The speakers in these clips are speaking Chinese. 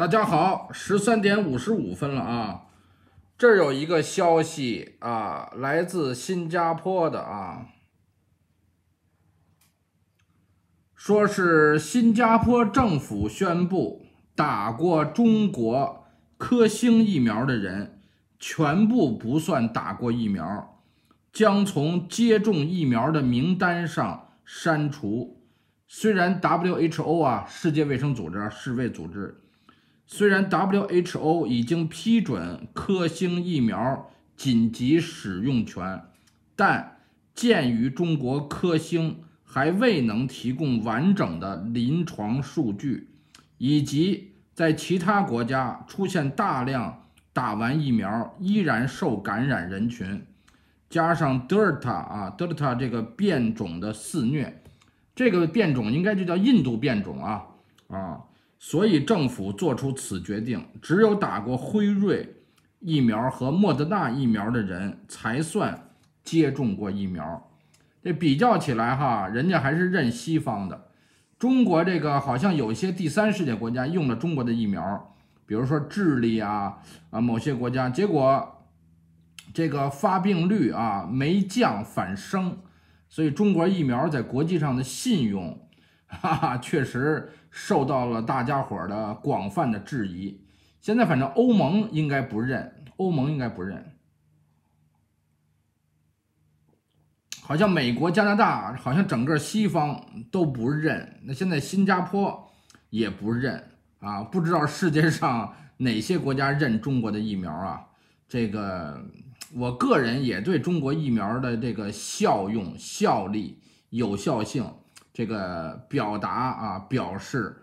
大家好，十三点五十五分了啊！这儿有一个消息啊，来自新加坡的啊，说是新加坡政府宣布，打过中国科兴疫苗的人全部不算打过疫苗，将从接种疫苗的名单上删除。虽然 WHO 啊，世界卫生组织啊，世卫组织。虽然 WHO 已经批准科兴疫苗紧急使用权，但鉴于中国科兴还未能提供完整的临床数据，以及在其他国家出现大量打完疫苗依然受感染人群，加上德尔塔啊，德尔塔这个变种的肆虐，这个变种应该就叫印度变种啊啊。所以政府做出此决定，只有打过辉瑞疫苗和莫德纳疫苗的人才算接种过疫苗。这比较起来哈，人家还是认西方的。中国这个好像有些第三世界国家用了中国的疫苗，比如说智利啊啊某些国家，结果这个发病率啊没降反升。所以中国疫苗在国际上的信用。哈哈，确实受到了大家伙的广泛的质疑。现在反正欧盟应该不认，欧盟应该不认。好像美国、加拿大，好像整个西方都不认。那现在新加坡也不认啊。不知道世界上哪些国家认中国的疫苗啊？这个，我个人也对中国疫苗的这个效用、效力、有效性。这个表达啊，表示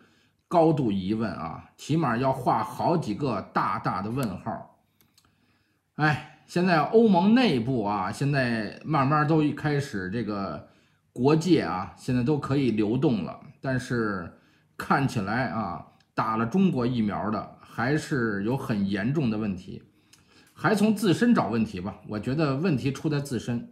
高度疑问啊，起码要画好几个大大的问号。哎，现在欧盟内部啊，现在慢慢都开始这个国界啊，现在都可以流动了。但是看起来啊，打了中国疫苗的还是有很严重的问题，还从自身找问题吧？我觉得问题出在自身。